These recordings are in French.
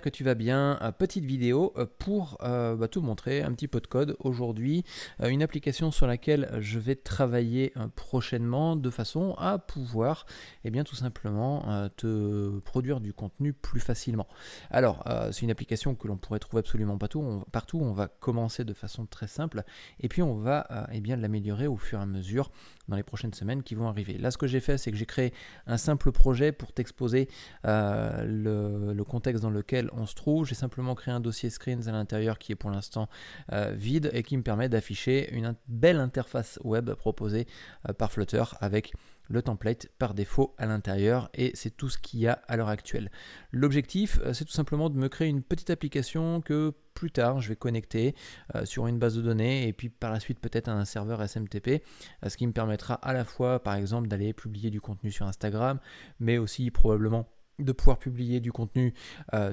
que tu vas bien. Euh, petite vidéo euh, pour euh, bah, tout montrer un petit peu de code aujourd'hui. Une application sur laquelle je vais travailler prochainement de façon à pouvoir et eh bien, tout simplement te produire du contenu plus facilement. Alors, c'est une application que l'on pourrait trouver absolument partout. On, partout. on va commencer de façon très simple et puis on va et eh bien l'améliorer au fur et à mesure dans les prochaines semaines qui vont arriver. Là, ce que j'ai fait, c'est que j'ai créé un simple projet pour t'exposer euh, le, contexte dans lequel on se trouve. J'ai simplement créé un dossier screens à l'intérieur qui est pour l'instant euh, vide et qui me permet d'afficher une belle interface web proposée euh, par Flutter avec le template par défaut à l'intérieur et c'est tout ce qu'il y a à l'heure actuelle. L'objectif, euh, c'est tout simplement de me créer une petite application que plus tard je vais connecter euh, sur une base de données et puis par la suite peut-être à un serveur SMTP, euh, ce qui me permettra à la fois par exemple d'aller publier du contenu sur Instagram, mais aussi probablement de pouvoir publier du contenu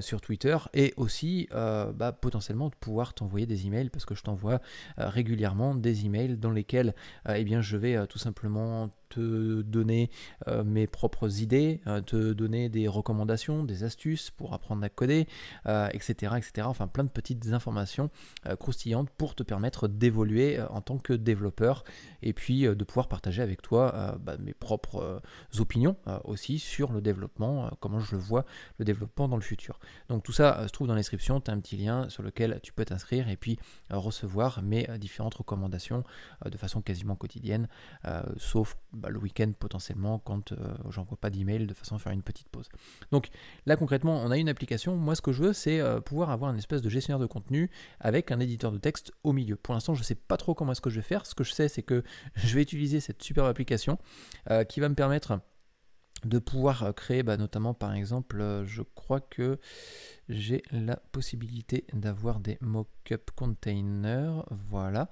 sur Twitter et aussi bah, potentiellement de pouvoir t'envoyer des emails parce que je t'envoie régulièrement des emails dans lesquels eh bien, je vais tout simplement te donner euh, mes propres idées, euh, te donner des recommandations, des astuces pour apprendre à coder, etc., euh, etc. Enfin, plein de petites informations croustillantes pour te permettre d'évoluer en tant que développeur et puis de pouvoir partager avec toi bah, mes propres opinions aussi sur le développement, comment je le vois le développement dans le futur. Donc tout ça se trouve dans l'inscription, tu as un petit lien sur lequel tu peux t'inscrire et puis recevoir mes différentes recommandations de façon quasiment quotidienne, sauf bah, le week-end potentiellement quand euh, j'envoie pas d'email de façon à faire une petite pause. Donc là concrètement on a une application, moi ce que je veux c'est euh, pouvoir avoir une espèce de gestionnaire de contenu avec un éditeur de texte au milieu. Pour l'instant je sais pas trop comment est-ce que je vais faire, ce que je sais c'est que je vais utiliser cette superbe application euh, qui va me permettre de pouvoir euh, créer bah, notamment par exemple euh, je crois que j'ai la possibilité d'avoir des mock-up containers voilà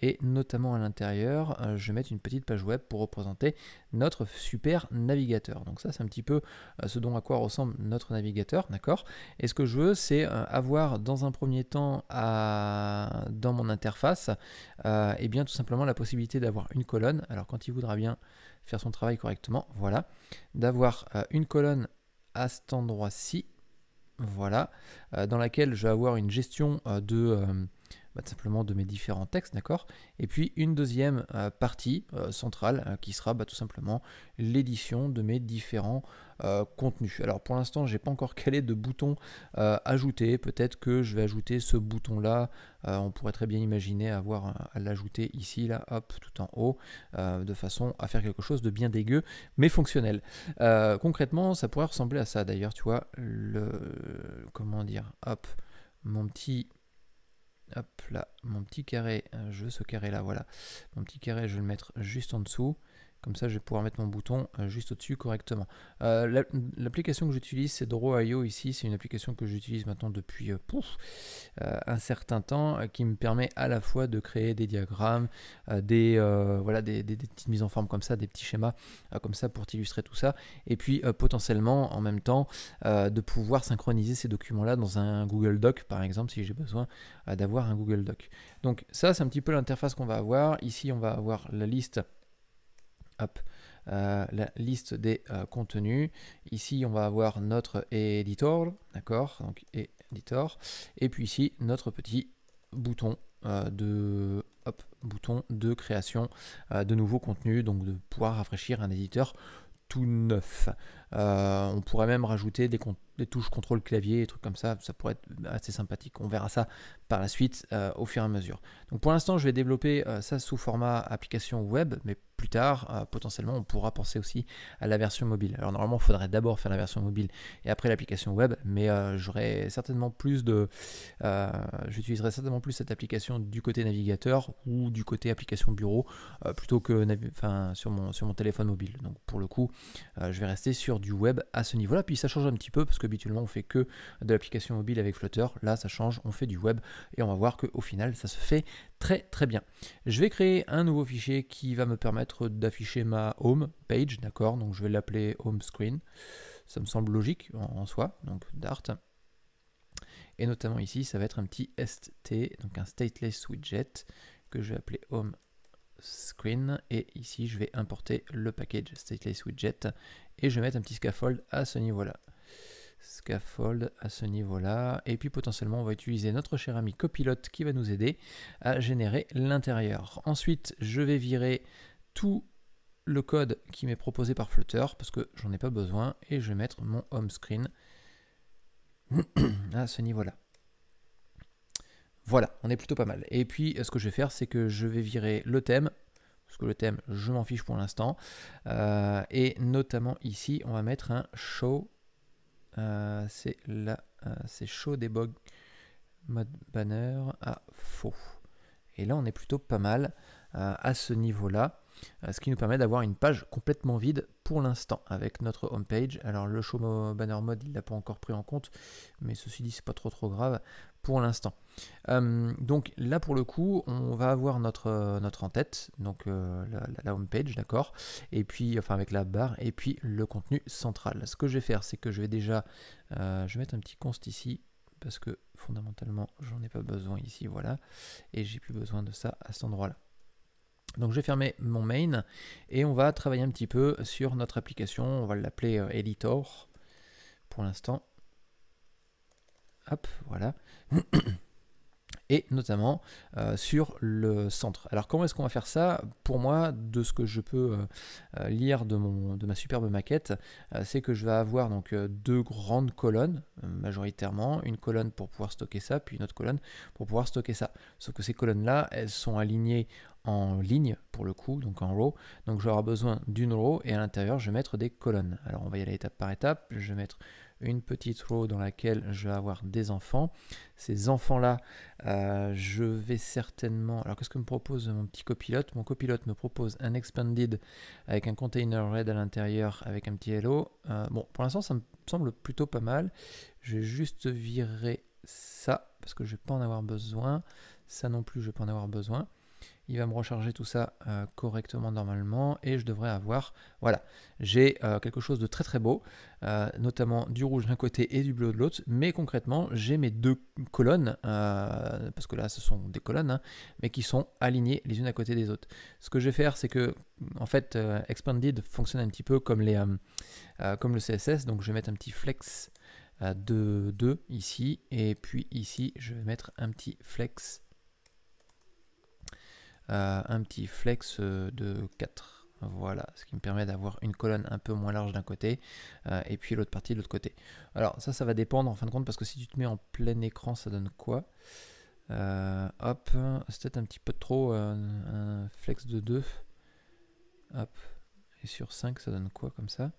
et notamment à l'intérieur euh, je vais mettre une petite page web pour représenter notre super navigateur donc ça c'est un petit peu ce dont à quoi ressemble notre navigateur d'accord et ce que je veux c'est avoir dans un premier temps à, dans mon interface et eh bien tout simplement la possibilité d'avoir une colonne alors quand il voudra bien faire son travail correctement, voilà, d'avoir euh, une colonne à cet endroit-ci, voilà, euh, dans laquelle je vais avoir une gestion euh, de bah, simplement de mes différents textes, d'accord Et puis une deuxième euh, partie euh, centrale euh, qui sera bah, tout simplement l'édition de mes différents contenus. Alors pour l'instant, j'ai pas encore calé de bouton ajouté. Peut-être que je vais ajouter ce bouton-là. on pourrait très bien imaginer avoir à l'ajouter ici, là, hop, tout en haut, de façon à faire quelque chose de bien dégueu, mais fonctionnel. concrètement, ça pourrait ressembler à ça. D'ailleurs, tu vois, le comment dire, hop, mon petit Hop là, mon petit carré, euh, je veux ce carré là, voilà. Mon petit carré, je vais le mettre juste en dessous. Comme ça, je vais pouvoir mettre mon bouton euh, juste au-dessus correctement. Euh, l'application que j'utilise, c'est Draw.io ici. C'est une application que j'utilise maintenant depuis euh, un certain temps, qui me permet à la fois de créer des diagrammes, des, voilà, des, petites mises en forme comme ça, des petits schémas comme ça pour t'illustrer tout ça. Et puis potentiellement, en même temps, de pouvoir synchroniser ces documents-là dans un Google Doc, par exemple, si j'ai besoin d'avoir un Google Doc. Donc ça, c'est un petit peu l'interface qu'on va avoir. Ici, on va avoir la liste hop, euh, la liste des euh, contenus. Ici, on va avoir notre editor, d'accord Donc, editor. Et puis ici, notre petit bouton euh, de bouton de création de nouveaux contenus, donc de pouvoir rafraîchir un éditeur tout neuf. Euh, on pourrait même rajouter des, touches contrôle clavier, et trucs comme ça. Ça pourrait être assez sympathique. On verra ça par la suite euh, au fur et à mesure. Donc pour l'instant, je vais développer euh, ça sous format application web, mais plus tard, potentiellement, on pourra penser aussi à la version mobile. Alors normalement, il faudrait d'abord faire la version mobile et après l'application web, mais j'aurai certainement plus de, j'utiliserai certainement plus cette application du côté navigateur ou du côté application bureau plutôt que, enfin, sur mon sur mon téléphone mobile. Donc pour le coup, je vais rester sur du web à ce niveau-là. Puis ça change un petit peu parce qu'habituellement on fait que de l'application mobile avec Flutter. Là ça change, on fait du web et on va voir qu'au final ça se fait très très bien. Je vais créer un nouveau fichier qui va me permettre d'afficher ma home page, d'accord Donc je vais l'appeler home screen. Ça me semble logique en, en soi, donc Dart. Et notamment ici, ça va être un petit ST, donc un stateless widget que je vais appeler home screen et ici je vais importer le package stateless widget et je vais mettre un petit scaffold à ce niveau là scaffold à ce niveau là et puis potentiellement on va utiliser notre cher ami copilote qui va nous aider à générer l'intérieur ensuite je vais virer tout le code qui m'est proposé par Flutter parce que j'en ai pas besoin et je vais mettre mon home screen à ce niveau là voilà, on est plutôt pas mal. Et puis, ce que je vais faire, c'est que je vais virer le thème, parce que le thème, je m'en fiche pour l'instant. Euh, et notamment ici, on va mettre un show. Euh, c'est là, euh, c'est show debug mode banner à ah, faux. Et là, on est plutôt pas mal à ce niveau-là, ce qui nous permet d'avoir une page complètement vide pour l'instant avec notre home page. Alors le show banner mode, il l'a pas encore pris en compte, mais ceci dit, c'est pas trop trop grave pour l'instant. Euh, donc là pour le coup, on va avoir notre, euh, notre en-tête, donc euh, la, home page, d'accord, et puis enfin avec la barre, et puis le contenu central. Ce que je vais faire, c'est que je vais déjà, je vais mettre un petit const ici parce que fondamentalement j'en ai pas besoin ici, voilà, et j'ai plus besoin de ça à cet endroit-là. Donc je vais fermer mon main et on va travailler un petit peu sur notre application. On va l'appeler Editor pour l'instant. Hop, voilà. et notamment euh, sur le centre. Alors comment est-ce qu'on va faire ça Pour moi, de ce que je peux euh, euh, lire de, mon, de ma superbe maquette, c'est que je vais avoir donc deux grandes colonnes, majoritairement, une colonne pour pouvoir stocker ça, puis une autre colonne pour pouvoir stocker ça. Sauf que ces colonnes-là, elles sont alignées en ligne pour le coup, donc en row. Donc j'aurai besoin d'une row et à l'intérieur je vais mettre des colonnes. Alors on va y aller étape par étape, je vais mettre une petite roue dans laquelle je vais avoir des enfants. Ces enfants-là, euh, je vais certainement... Alors qu'est-ce que me propose mon petit copilote Mon copilote me propose un expanded avec un container red à l'intérieur avec un petit hello. Euh, bon, pour l'instant, ça me semble plutôt pas mal. Je vais juste virer ça parce que je vais pas en avoir besoin. Ça non plus, je vais pas en avoir besoin il va me recharger tout ça euh, correctement normalement et je devrais avoir, voilà, j'ai euh, quelque chose de très très beau, euh, notamment du rouge d'un côté et du bleu de l'autre, mais concrètement j'ai mes deux colonnes, parce que là ce sont des colonnes, hein, mais qui sont alignées les unes à côté des autres. Ce que je vais faire c'est que, en fait, Expanded fonctionne un petit peu comme, les, comme le CSS, donc je vais mettre un petit flex de 2 ici, et puis ici je vais mettre un petit flex un petit flex euh, de 4. Voilà, ce qui me permet d'avoir une colonne un peu moins large d'un côté euh, et puis l'autre partie de l'autre côté. Alors ça, ça va dépendre en fin de compte parce que si tu te mets en plein écran, ça donne quoi euh, Hop, c'est peut-être un petit peu trop, un flex de 2. Hop, et sur 5, ça donne quoi comme ça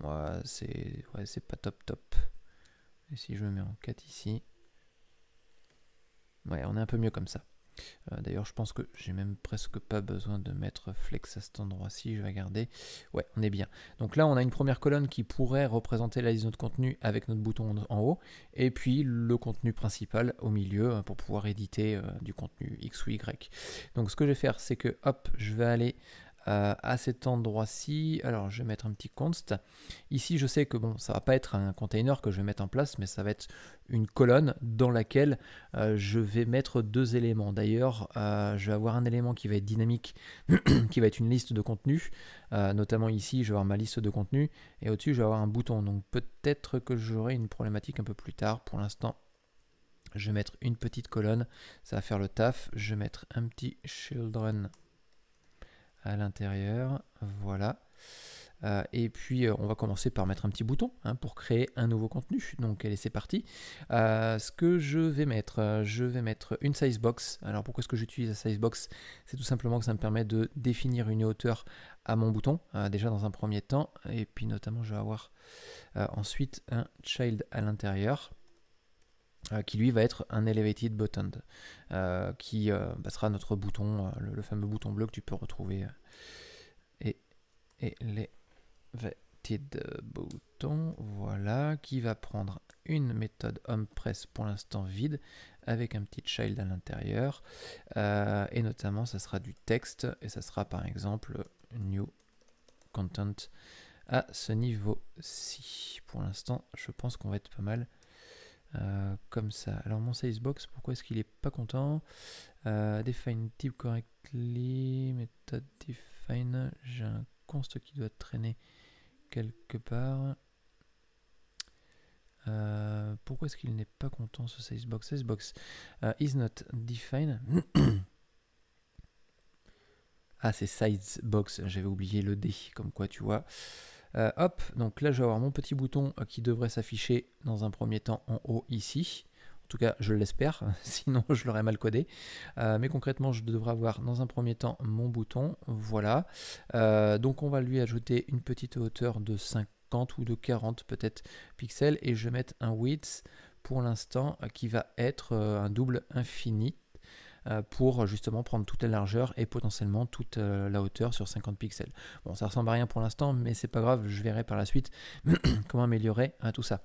Ouais, c'est ouais, pas top top. Et si je me mets en 4 ici, Ouais, on est un peu mieux comme ça. Euh, d'ailleurs, je pense que j'ai même presque pas besoin de mettre flex à cet endroit-ci. Je vais garder. Ouais, on est bien. Donc là, on a une première colonne qui pourrait représenter la liste de contenu avec notre bouton en haut, et puis le contenu principal au milieu euh, pour pouvoir éditer euh, du contenu X ou Y. Donc ce que je vais faire, c'est que hop, je vais aller euh, à cet endroit-ci. Alors je vais mettre un petit const. Ici je sais que bon, ça va pas être un container que je vais mettre en place, mais ça va être une colonne dans laquelle euh, je vais mettre deux éléments. D'ailleurs, euh, je vais avoir un élément qui va être dynamique, qui va être une liste de contenu. notamment ici, je vais avoir ma liste de contenu et au-dessus, je vais avoir un bouton. Donc peut-être que j'aurai une problématique un peu plus tard. Pour l'instant, je vais mettre une petite colonne, ça va faire le taf. Je vais mettre un petit children à l'intérieur. Voilà. Euh, et puis euh, on va commencer par mettre un petit bouton hein, pour créer un nouveau contenu. Donc allez c'est parti. Euh, ce que je vais mettre, je vais mettre une size box. Alors pourquoi est-ce que j'utilise la size box C'est tout simplement que ça me permet de définir une hauteur à mon bouton déjà dans un premier temps. Et puis notamment je vais avoir ensuite un child à l'intérieur. Euh, qui lui va être un elevated button, euh, qui euh, bah, sera notre bouton, le, fameux bouton bloc que tu peux retrouver. et elevated button, voilà, qui va prendre une méthode homePress pour l'instant vide, avec un petit child à l'intérieur, et notamment ça sera du texte, et ça sera par exemple new content à ce niveau-ci. Pour l'instant, je pense qu'on va être pas mal euh, comme ça. Alors mon size box pourquoi est-ce qu'il est pas content euh, Define type correctly, méthode define, j'ai un const qui doit traîner quelque part. Euh, pourquoi est-ce qu'il n'est pas content ce size box is not defined. ah c'est box, j'avais oublié le D, comme quoi tu vois. Euh, hop, donc là je vais avoir mon petit bouton euh, qui devrait s'afficher dans un premier temps en haut ici. En tout cas, je l'espère, sinon je l'aurais mal codé. Euh, mais concrètement, je devrais avoir dans un premier temps mon bouton. Voilà. donc on va lui ajouter une petite hauteur de 50 ou de 40 peut-être pixels et je vais mettre un width pour l'instant qui va être un double infini. Euh, pour euh, justement prendre toute la largeur et potentiellement toute euh, la hauteur sur 50 pixels. Bon, ça ressemble à rien pour l'instant, mais c'est pas grave, je verrai par la suite comment améliorer tout ça.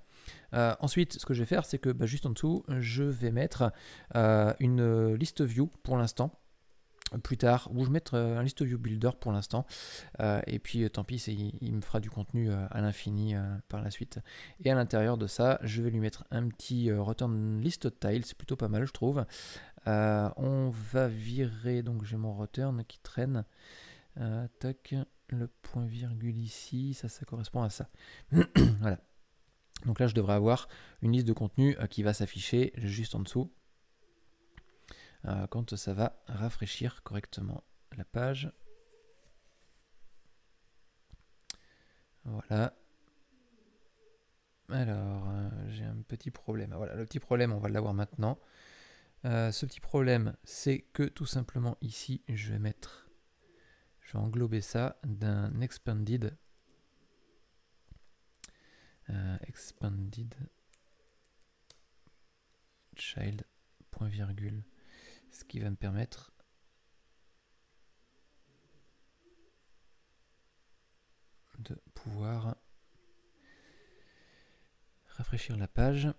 ensuite, ce que je vais faire, c'est que bah, juste en dessous, je vais mettre une liste view pour l'instant plus tard, où je mettre un liste view builder pour l'instant, et puis tant pis, il, me fera du contenu à l'infini par la suite. Et à l'intérieur de ça, je vais lui mettre un petit return list tiles, plutôt pas mal je trouve, euh, on va virer, donc j'ai mon return qui traîne. Euh, tac, le point virgule ici, ça, ça correspond à ça. voilà. Donc là, je devrais avoir une liste de contenu euh, qui va s'afficher juste en dessous quand ça va rafraîchir correctement la page. Voilà. Alors, j'ai un petit problème. Voilà, le petit problème, on va l'avoir maintenant. Euh, ce petit problème, c'est que tout simplement ici, je vais mettre, je vais englober ça d'un expanded. Euh, expanded child point virgule, ce qui va me permettre de pouvoir rafraîchir la page.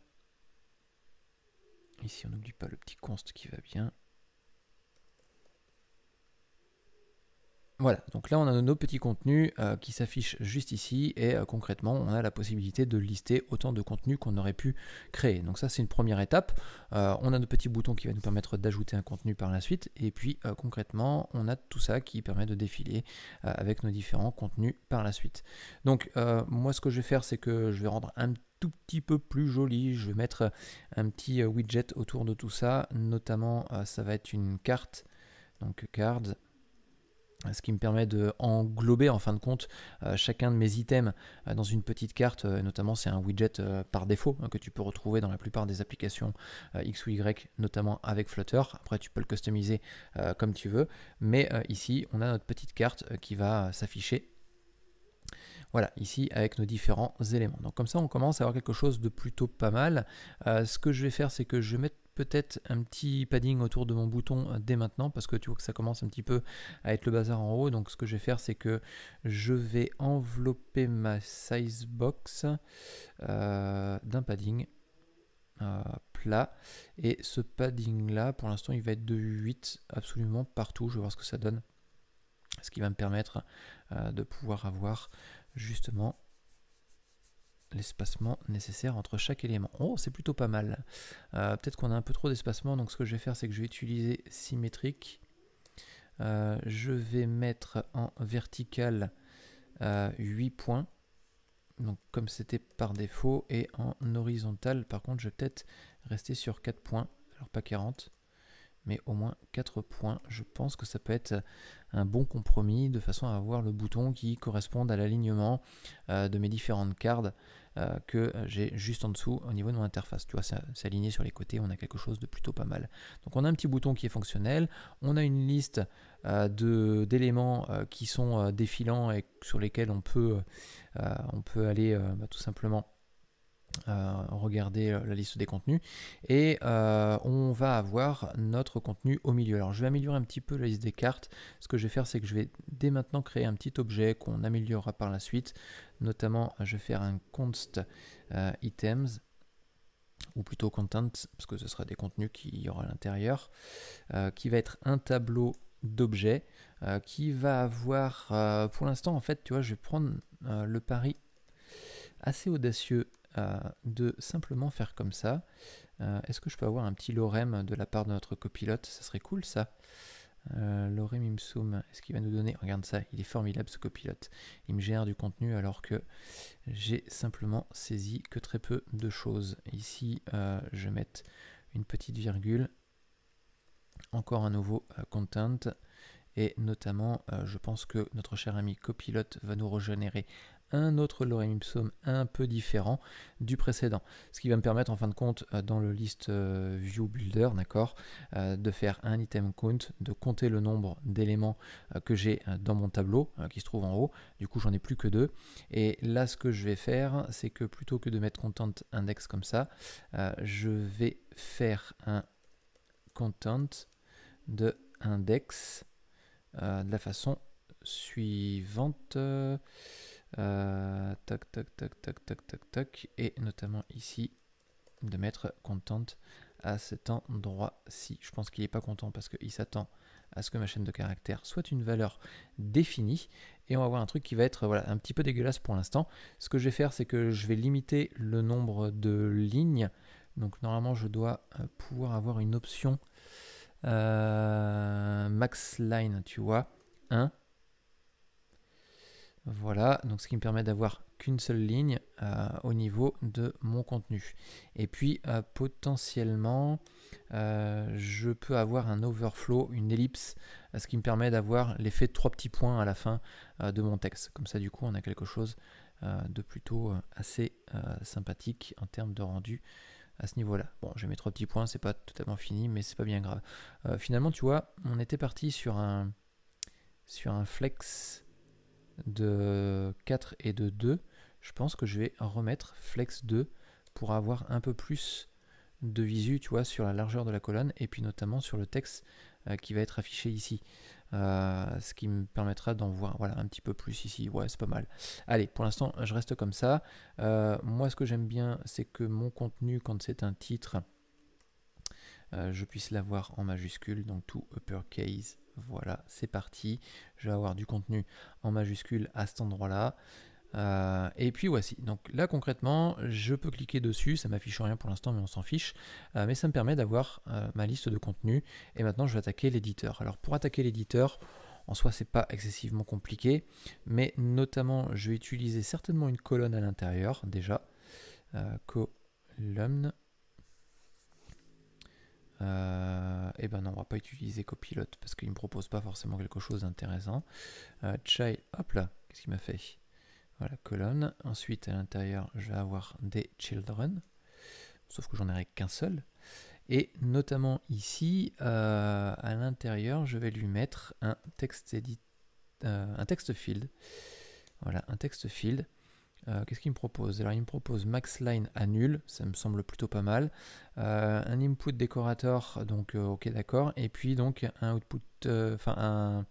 Ici, on n'oublie pas le petit const qui va bien. Voilà, donc là on a nos petits contenus euh, qui s'affichent juste ici et euh, concrètement on a la possibilité de lister autant de contenus qu'on aurait pu créer. Donc ça c'est une première étape. Euh, on a nos petits boutons qui va nous permettre d'ajouter un contenu par la suite et puis concrètement on a tout ça qui permet de défiler avec nos différents contenus par la suite. Donc moi ce que je vais faire c'est que je vais rendre un tout petit peu plus joli. Je vais mettre un petit widget autour de tout ça, notamment ça va être une carte. Donc Cards » ce qui me permet de englober en fin de compte euh, chacun de mes items euh, dans une petite carte, euh, notamment c'est un widget par défaut hein, que tu peux retrouver dans la plupart des applications X ou Y, notamment avec Flutter. Après tu peux le customiser comme tu veux, mais ici on a notre petite carte qui va s'afficher voilà, ici avec nos différents éléments. Donc comme ça, on commence à avoir quelque chose de plutôt pas mal. ce que je vais faire, c'est que je vais mettre peut-être un petit padding autour de mon bouton euh, dès maintenant parce que tu vois que ça commence un petit peu à être le bazar en haut. Donc ce que je vais faire c'est que je vais envelopper ma size box euh, d'un padding euh, plat et ce padding là pour l'instant il va être de 8 absolument partout. Je vais voir ce que ça donne. Ce qui va me permettre de pouvoir avoir justement l'espacement nécessaire entre chaque élément. Oh, c'est plutôt pas mal. Euh, peut-être qu'on a un peu trop d'espacement, donc ce que je vais faire, c'est que je vais utiliser symétrique. Euh, je vais mettre en vertical 8 euh, points, donc comme c'était par défaut, et en horizontal, par contre, je vais peut-être rester sur 4 points, alors pas 40, mais au moins 4 points. Je pense que ça peut être un bon compromis de façon à avoir le bouton qui corresponde à l'alignement de mes différentes cartes euh, que j'ai juste en dessous au niveau de mon interface. Tu vois, ça aligné sur les côtés, on a quelque chose de plutôt pas mal. Donc on a un petit bouton qui est fonctionnel, on a une liste euh, d'éléments euh, qui sont défilants et sur lesquels on peut, on peut aller bah, tout simplement euh, regarder euh, la liste des contenus et euh, on va avoir notre contenu au milieu. Alors je vais améliorer un petit peu la liste des cartes. Ce que je vais faire c'est que je vais dès maintenant créer un petit objet qu'on améliorera par la suite. Notamment je vais faire un const items ou plutôt content, parce que ce sera des contenus qu'il y aura à l'intérieur, qui va être un tableau d'objets, qui va avoir, pour l'instant, en fait, tu vois, je vais prendre le pari assez audacieux de simplement faire comme ça. Euh, est-ce que je peux avoir un petit lorem de la part de notre copilote Ça serait cool ça. Euh, lorem imsum, est-ce qu'il va nous donner Regarde ça, il est formidable ce copilote. Il me gère du contenu alors que j'ai simplement saisi que très peu de choses. Ici, euh, je vais mettre une petite virgule, encore un nouveau content. Et notamment, je pense que notre cher ami copilote va nous régénérer un autre lorem ipsum un peu différent du précédent. Ce qui va me permettre en fin de compte euh, dans le list euh, view builder, d'accord, euh, de faire un item count, de compter le nombre d'éléments que j'ai dans mon tableau qui se trouve en haut. Du coup, j'en ai plus que deux. Et là, ce que je vais faire, c'est que plutôt que de mettre content index comme ça, je vais faire un content de index de la façon suivante. Euh, Et notamment ici, de mettre content à cet endroit-ci. Je pense qu'il n'est pas content parce qu'il s'attend à ce que ma chaîne de caractère soit une valeur définie. Et on va avoir un truc qui va être voilà, un petit peu dégueulasse pour l'instant. Ce que je vais faire, c'est que je vais limiter le nombre de lignes. Donc normalement, je dois euh, pouvoir avoir une option euh, max line, tu vois, 1, voilà, donc ce qui me permet d'avoir qu'une seule ligne euh, au niveau de mon contenu. Et puis euh, potentiellement, euh, je peux avoir un overflow, une ellipse, ce qui me permet d'avoir l'effet de trois petits points à la fin de mon texte. Comme ça, du coup, on a quelque chose de plutôt assez sympathique en termes de rendu à ce niveau-là. Bon, j'ai mes trois petits points, c'est pas totalement fini, mais c'est pas bien grave. finalement, tu vois, on était parti sur un sur un flex de 4 et de 2, je pense que je vais remettre flex 2 pour avoir un peu plus de visu, tu vois, sur la largeur de la colonne et puis notamment sur le texte euh, qui va être affiché ici. Euh, ce qui me permettra d'en voir voilà, un petit peu plus ici. Ouais, c'est pas mal. Allez, pour l'instant, je reste comme ça. Euh, moi, ce que j'aime bien, c'est que mon contenu, quand c'est un titre, euh, je puisse l'avoir en majuscule, donc tout uppercase. Voilà, c'est parti. Je vais avoir du contenu en majuscule à cet endroit-là. Euh, et puis voici. Donc là concrètement, je peux cliquer dessus, ça m'affiche rien pour l'instant, mais on s'en fiche. Euh, mais ça me permet d'avoir ma liste de contenu. Et maintenant, je vais attaquer l'éditeur. Alors pour attaquer l'éditeur, en soi, c'est pas excessivement compliqué, mais notamment, je vais utiliser certainement une colonne à l'intérieur déjà. colonne et euh, eh ben non, on va pas utiliser copilot parce qu'il me propose pas forcément quelque chose d'intéressant. Euh, Chai, child, hop là, qu'est-ce qu'il m'a fait Voilà, colonne. Ensuite, à l'intérieur, je vais avoir des children, sauf que j'en aurai qu'un seul. Et notamment ici, euh, à l'intérieur, je vais lui mettre un text un texte field. Voilà, un texte field euh, qu'est-ce qu'il me propose Alors il me propose max line à nul, ça me semble plutôt pas mal. Euh, un input décorateur, donc euh, ok d'accord, et puis donc un output, enfin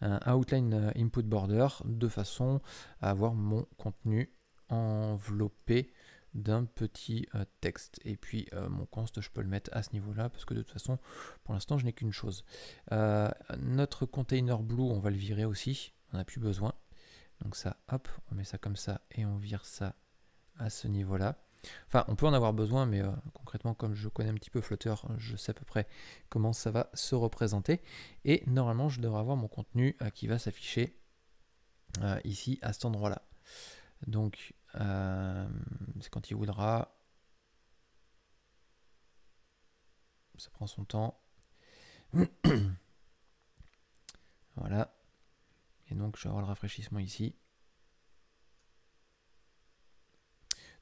un, outline input border de façon à avoir mon contenu enveloppé d'un petit texte. Et puis mon const, je peux le mettre à ce niveau-là parce que de toute façon, pour l'instant, je n'ai qu'une chose. notre container blue, on va le virer aussi. On n'a plus besoin. Donc ça, hop, on met ça comme ça et on vire ça à ce niveau-là. Enfin, on peut en avoir besoin, mais euh, concrètement, comme je connais un petit peu Flutter, je sais à peu près comment ça va se représenter. Et normalement, je devrais avoir mon contenu euh, qui va s'afficher euh, ici, à cet endroit-là. Donc, c'est quand il voudra. Ça prend son temps. voilà. Et donc, je vais avoir le rafraîchissement ici.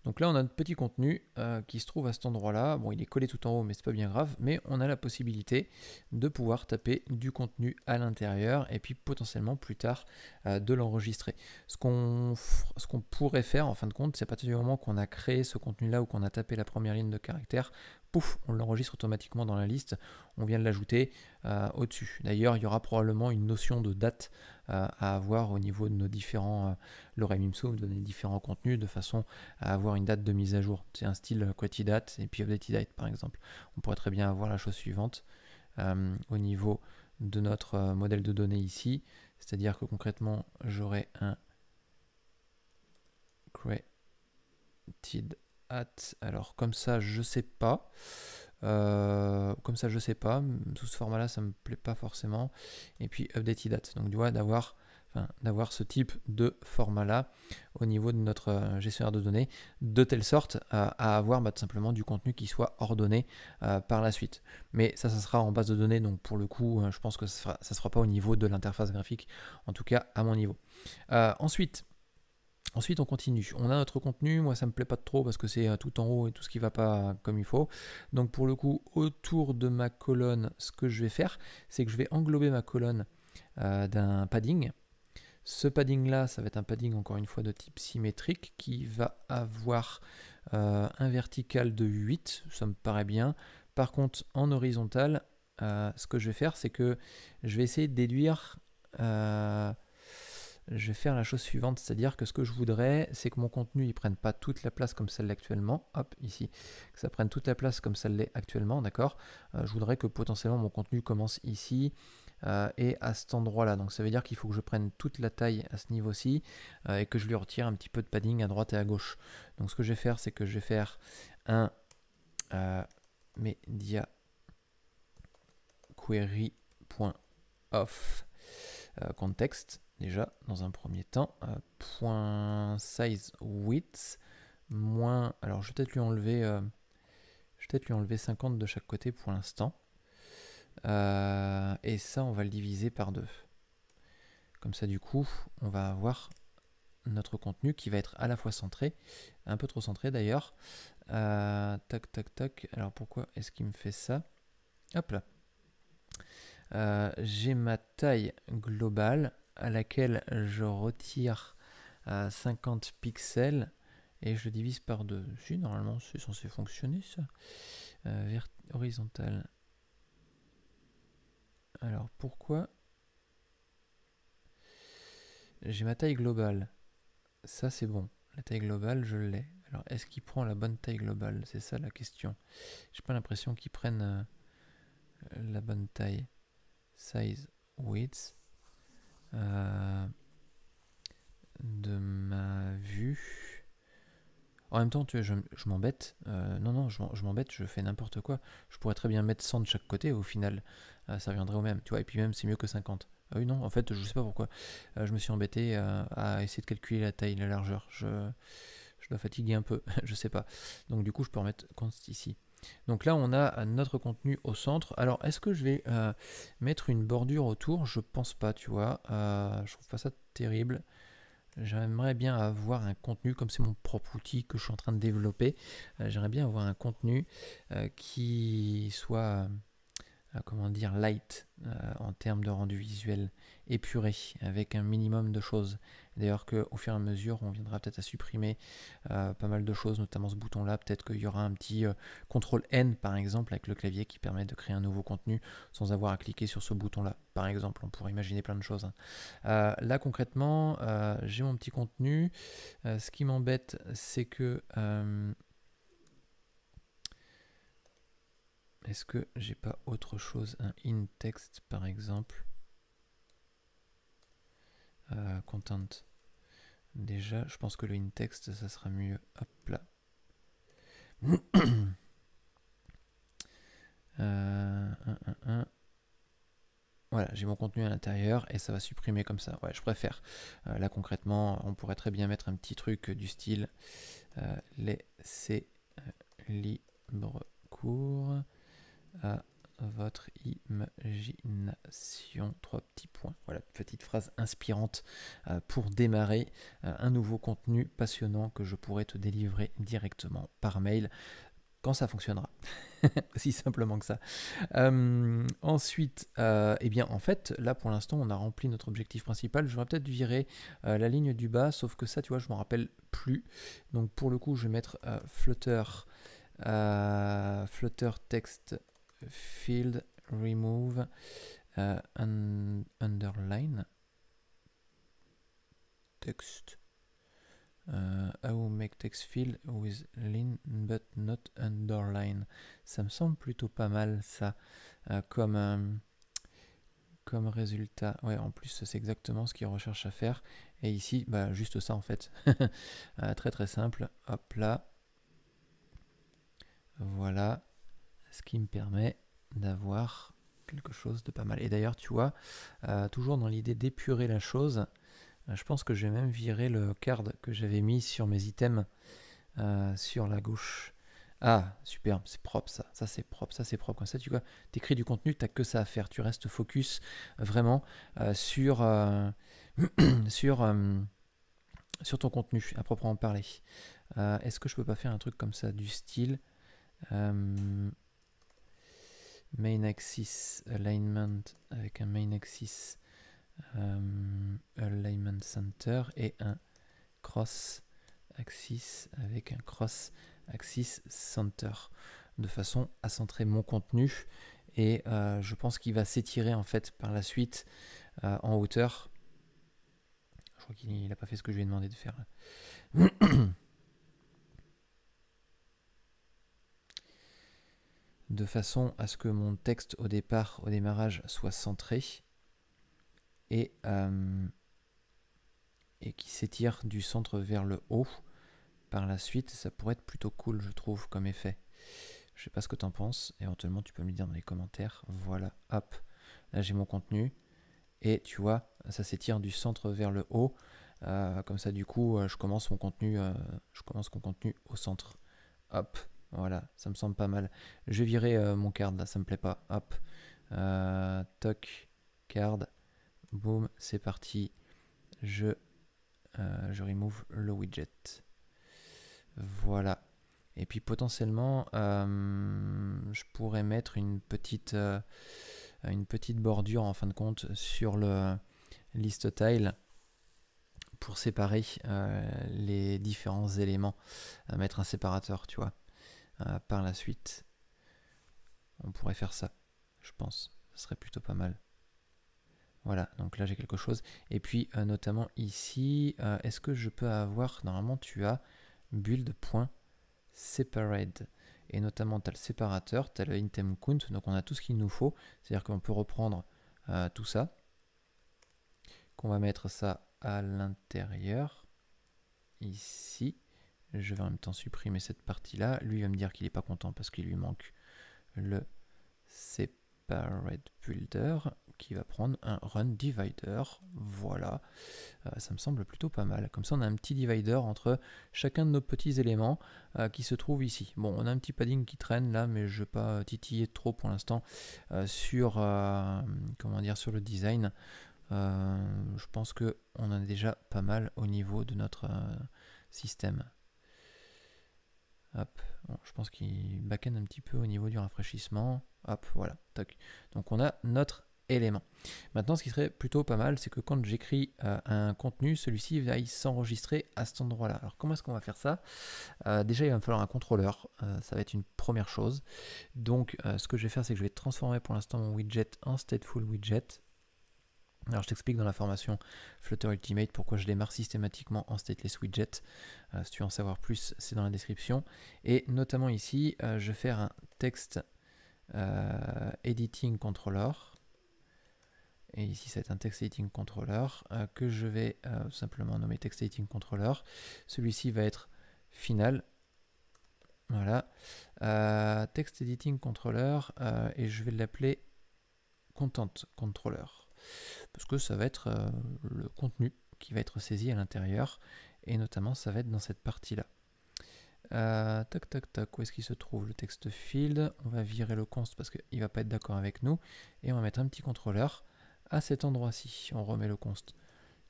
Donc là, on a un petit contenu euh, qui se trouve à cet endroit-là. Bon, il est collé tout en haut, mais c'est pas bien grave. Mais on a la possibilité de pouvoir taper du contenu à l'intérieur et puis potentiellement plus tard euh, de l'enregistrer. Ce qu'on ce qu'on pourrait faire en fin de compte, c'est à partir du moment qu'on a créé ce contenu-là ou qu'on a tapé la première ligne de caractère, on l'enregistre automatiquement dans la liste, on vient de l'ajouter euh, au-dessus. D'ailleurs, il y aura probablement une notion de date euh, à avoir au niveau de nos différents, euh, le de nos différents contenus, de façon à avoir une date de mise à jour. C'est un style euh, quotidate et puis update date par exemple. On pourrait très bien avoir la chose suivante au niveau de notre modèle de données ici, c'est-à-dire que concrètement, j'aurai un created alors comme ça, je sais pas. Euh, comme ça, je sais pas. Tout ce format-là, ça me plaît pas forcément. Et puis update date. Donc, tu vois, d'avoir enfin, d'avoir ce type de format-là au niveau de notre euh, gestionnaire de données, de telle sorte à avoir bah, tout simplement du contenu qui soit ordonné euh, par la suite. Mais ça, ça sera en base de données, donc pour le coup, je pense que ça ne sera, pas au niveau de l'interface graphique, en tout cas à mon niveau. ensuite, Ensuite, on continue. On a notre contenu. Moi, ça me plaît pas trop parce que c'est euh, tout en haut et tout ce qui ne va pas comme il faut. Donc, pour le coup, autour de ma colonne, ce que je vais faire, c'est que je vais englober ma colonne euh, d'un padding. Ce padding là, ça va être un padding encore une fois de type symétrique qui va avoir euh, un vertical de 8, ça me paraît bien. Par contre, en horizontal, ce que je vais faire, c'est que je vais essayer de déduire je vais faire la chose suivante, c'est-à-dire que ce que je voudrais, c'est que mon contenu ne prenne pas toute la place comme celle-là actuellement, hop, ici, que ça prenne toute la place comme celle là actuellement, d'accord euh, Je voudrais que potentiellement mon contenu commence ici euh, et à cet endroit-là, donc ça veut dire qu'il faut que je prenne toute la taille à ce niveau-ci euh, et que je lui retire un petit peu de padding à droite et à gauche. Donc ce que je vais faire, c'est que je vais faire un media query.off context déjà dans un premier temps. Euh, point size width moins. Alors je vais peut-être lui enlever. Euh, je vais peut-être lui enlever 50 de chaque côté pour l'instant. Euh, et ça, on va le diviser par deux. Comme ça, du coup, on va avoir notre contenu qui va être à la fois centré, un peu trop centré d'ailleurs. tac, tac, tac. Alors pourquoi est-ce qu'il me fait ça Hop là. j'ai ma taille globale à laquelle je retire 50 euh, pixels et je divise par deux Si, normalement, c'est censé fonctionner ça. Euh, horizontal. Alors, pourquoi j'ai ma taille globale Ça, c'est bon. La taille globale, je l'ai. Alors, est-ce qu'il prend la bonne taille globale C'est ça la question. J'ai pas l'impression qu'il prenne euh, la bonne taille. Size, width. Euh, de ma vue. En même temps, tu vois, je, m'embête. Euh, non, non, je, m'embête, je fais n'importe quoi. Je pourrais très bien mettre 100 de chaque côté, au final, euh, ça viendrait au même, tu vois. Et puis même, c'est mieux que 50. Ah oui, non, en fait, je sais pas pourquoi. je me suis embêté à essayer de calculer la taille, la largeur. Je, dois fatiguer un peu, je sais pas. Donc du coup, je peux en mettre const ici. Donc là, on a euh, notre contenu au centre. Alors, est-ce que je vais euh, mettre une bordure autour Je pense pas, tu vois. Euh, je trouve pas ça terrible. J'aimerais bien avoir un contenu, comme c'est mon propre outil que je suis en train de développer, euh, j'aimerais bien avoir un contenu qui soit euh, comment dire, light euh, en termes de rendu visuel épuré, avec un minimum de choses. D'ailleurs qu'au fur et à mesure, on viendra peut-être à supprimer euh, pas mal de choses, notamment ce bouton-là. Peut-être qu'il y aura un petit contrôle N par exemple avec le clavier qui permet de créer un nouveau contenu sans avoir à cliquer sur ce bouton-là. Par exemple, on pourrait imaginer plein de choses. Hein. là concrètement, j'ai mon petit contenu. ce qui m'embête, c'est que Est-ce que j'ai pas autre chose Un in text par exemple euh, Content. Déjà, je pense que le in text ça sera mieux. Hop là. Euh, voilà, j'ai mon contenu à l'intérieur et ça va supprimer comme ça. Ouais, je préfère. Euh, là concrètement, on pourrait très bien mettre un petit truc du style laissez libre cours à votre imagination. Trois petits points. Voilà, petite phrase inspirante euh, pour démarrer euh, un nouveau contenu passionnant que je pourrais te délivrer directement par mail quand ça fonctionnera. Si simplement que ça. Euh, ensuite, eh bien, en fait, là pour l'instant, on a rempli notre objectif principal. Je vais peut-être virer la ligne du bas, sauf que ça, tu vois, je m'en rappelle plus. Donc pour le coup, je vais mettre Flutter, Flutter texte field remove euh, underline text. I euh, will make text field with line but not underline. Ça me semble plutôt pas mal ça euh, comme, comme résultat. Ouais, en plus c'est exactement ce qu'il recherche à faire. Et ici, bah, juste ça en fait. très très simple. Hop là. Voilà ce qui me permet d'avoir quelque chose de pas mal. Et d'ailleurs, tu vois, euh, toujours dans l'idée d'épurer la chose, euh, je pense que j'ai même viré le card que j'avais mis sur mes items euh, sur la gauche. Ah, super, c'est propre ça, ça c'est propre, ça c'est propre. Comme ça, tu vois, t'écris du contenu, tu t'as que ça à faire, tu restes focus vraiment sur, sur, sur ton contenu à proprement parler. Est-ce que je peux pas faire un truc comme ça du style main axis alignment avec un main axis euh, alignment center et un cross axis avec un cross axis center de façon à centrer mon contenu et euh, je pense qu'il va s'étirer en fait par la suite euh, en hauteur. Je crois qu'il n'a pas fait ce que je lui ai demandé de faire. de façon à ce que mon texte au départ, au démarrage, soit centré et, qu'il euh, et qui s'étire du centre vers le haut par la suite. Ça pourrait être plutôt cool, je trouve, comme effet. Je sais pas ce que tu en penses. Éventuellement, tu peux me le dire dans les commentaires. Voilà, hop. Là, j'ai mon contenu. Et tu vois, ça s'étire du centre vers le haut. Euh, comme ça, du coup, euh, je commence mon contenu, je commence mon contenu au centre. Hop. Voilà, ça me semble pas mal. Je vais virer euh, mon card là, ça me plaît pas. Hop. Euh, toc, card. Boum, c'est parti. Je, euh, je remove le widget. Voilà. Et puis potentiellement, je pourrais mettre une petite, une petite bordure en fin de compte sur le list tile pour séparer les différents éléments. mettre un séparateur, tu vois. Euh, par la suite. On pourrait faire ça, je pense. Ce serait plutôt pas mal. Voilà, donc là j'ai quelque chose. Et puis euh, notamment ici, euh, est-ce que je peux avoir, normalement tu as build.separate. Et notamment tu as le séparateur, tu as le item donc on a tout ce qu'il nous faut. C'est-à-dire qu'on peut reprendre tout ça, qu'on va mettre ça à l'intérieur, ici. Je vais en même temps supprimer cette partie-là. Lui, va me dire qu'il n'est pas content parce qu'il lui manque le separate builder qui va prendre un run divider. Voilà, euh, ça me semble plutôt pas mal. Comme ça, on a un petit divider entre chacun de nos petits éléments euh, qui se trouvent ici. Bon, on a un petit padding qui traîne là, mais je ne vais pas titiller trop pour l'instant euh, sur, sur le design. je pense que on a déjà pas mal au niveau de notre système. Hop, je pense qu'il backend un petit peu au niveau du rafraîchissement. Hop, voilà, toc. Donc on a notre élément. Maintenant, ce qui serait plutôt pas mal, c'est que quand j'écris euh, un contenu, celui-ci va s'enregistrer à cet endroit-là. Alors comment est-ce qu'on va faire ça euh, Déjà, il va me falloir un contrôleur, euh, ça va être une première chose. Donc ce que je vais faire, c'est que je vais transformer pour l'instant mon widget en stateful widget. Alors je t'explique dans la formation Flutter Ultimate pourquoi je démarre systématiquement en stateless widget. Euh, si tu veux en savoir plus, c'est dans la description. Et notamment ici, euh, je vais faire un Text euh, editing controller. Et ici, c'est un text editing controller que je vais simplement nommer text editing controller. Celui-ci va être final. Voilà. text editing controller et je vais l'appeler content controller parce que ça va être euh, le contenu qui va être saisi à l'intérieur, et notamment ça va être dans cette partie-là. Euh, tac tac tac, où est-ce qu'il se trouve le texte field On va virer le const parce qu'il ne va pas être d'accord avec nous, et on va mettre un petit contrôleur à cet endroit-ci. On remet le const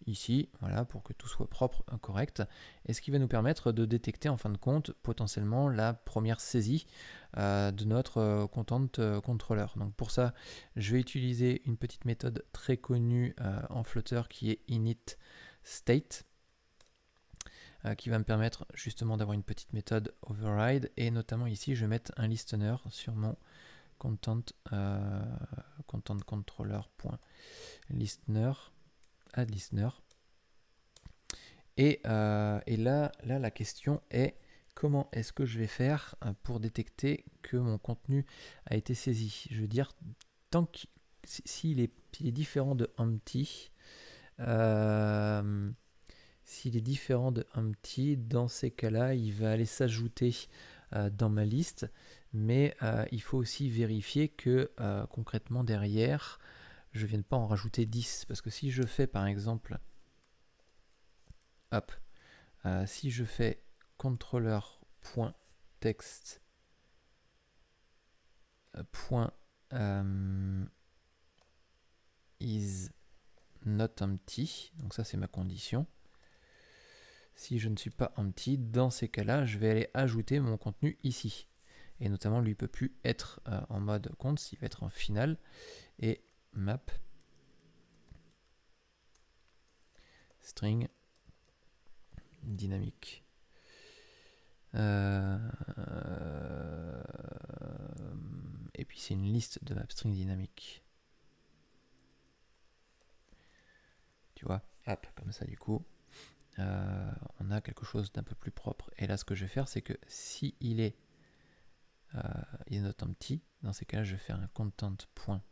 ici, voilà, pour que tout soit propre, euh, correct, et ce qui va nous permettre de détecter en fin de compte potentiellement la première saisie euh, de notre euh, content controller. Donc pour ça, je vais utiliser une petite méthode très connue en Flutter qui est init state qui va me permettre justement d'avoir une petite méthode override et notamment ici je vais mettre un listener sur mon content, content listener listener. Euh, et, là, là, la question est comment est-ce que je vais faire euh, pour détecter que mon contenu a été saisi Je veux dire, tant que s'il est, différent de empty euh, s'il est différent de empty dans ces cas-là, il va aller s'ajouter dans ma liste, mais il faut aussi vérifier que concrètement derrière, je ne vienne pas en rajouter 10. Parce que si je fais par exemple, hop, euh, si je fais Contrôleur, point euh, Point. Euh, is not empty, donc ça c'est ma condition. Si je ne suis pas empty, dans ces cas-là, je vais aller ajouter mon contenu ici. Et notamment, lui peut plus être en mode compte, s'il va être en final. Et map string dynamique. Euh, et puis c'est une liste de map string dynamique. Tu vois, hop comme ça du coup. Euh, on a quelque chose d'un peu plus propre. Et là ce que je vais faire c'est que si il est euh, est not empty, dans ces cas-là je vais faire un content point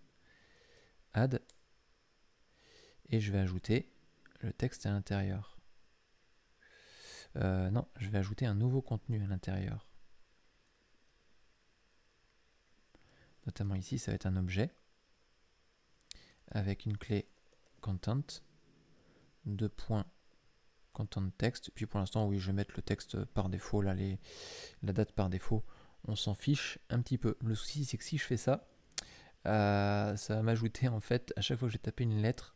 add et je vais ajouter le texte à l'intérieur. Euh, non, je vais ajouter un nouveau contenu à l'intérieur. Notamment ici, ça va être un objet avec une clé content, de point content text. Puis pour l'instant, oui, je vais mettre le texte par défaut, là, la date par défaut. On s'en fiche un petit peu. Le souci, c'est que si je fais ça, euh, ça va m'ajouter en fait, à chaque fois que j'ai tapé une lettre,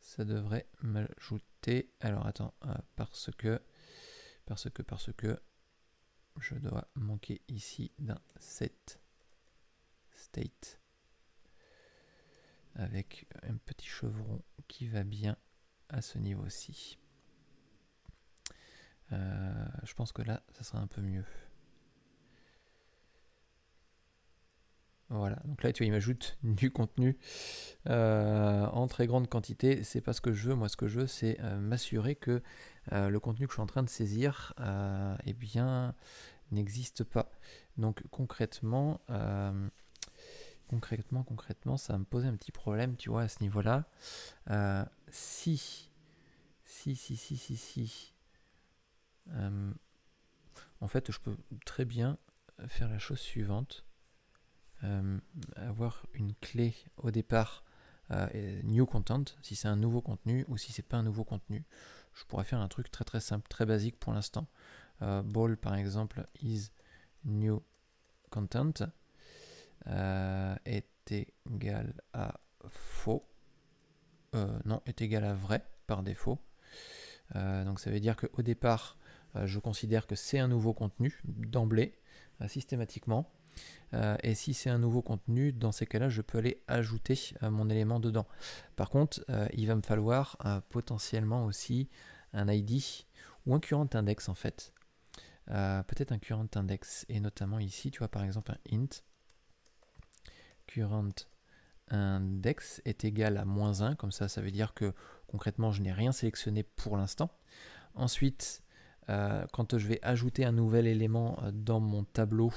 ça devrait m'ajouter. Alors attends, euh, parce que, parce que, parce que, je dois manquer ici d'un set state avec un petit chevron qui va bien à ce niveau-ci. Euh, je pense que là, ça sera un peu mieux. Voilà, donc là tu vois, m'ajoute du contenu euh, en très grande quantité. C'est pas ce que je veux, moi ce que je veux c'est euh, m'assurer que euh, le contenu que je suis en train de saisir eh bien n'existe pas. Donc concrètement, concrètement, concrètement, ça va me poser un petit problème, tu vois, à ce niveau-là. si, si, si, si, si, si. en fait, je peux très bien faire la chose suivante. Euh, avoir une clé au départ euh, new content, si c'est un nouveau contenu ou si c'est pas un nouveau contenu. Je pourrais faire un truc très très simple, très basique pour l'instant. Euh, ball par exemple is new content est égal à faux. non, est égal à vrai par défaut. donc ça veut dire qu'au départ, je considère que c'est un nouveau contenu d'emblée, systématiquement. Euh, et si c'est un nouveau contenu, dans ces cas-là, je peux aller ajouter euh, mon élément dedans. Par contre, euh, il va me falloir potentiellement aussi un ID ou un current index en fait. Peut-être un current index. Et notamment ici, tu vois par exemple un int current index est égal à moins 1. Comme ça, ça veut dire que concrètement, je n'ai rien sélectionné pour l'instant. Ensuite, quand je vais ajouter un nouvel élément dans mon tableau,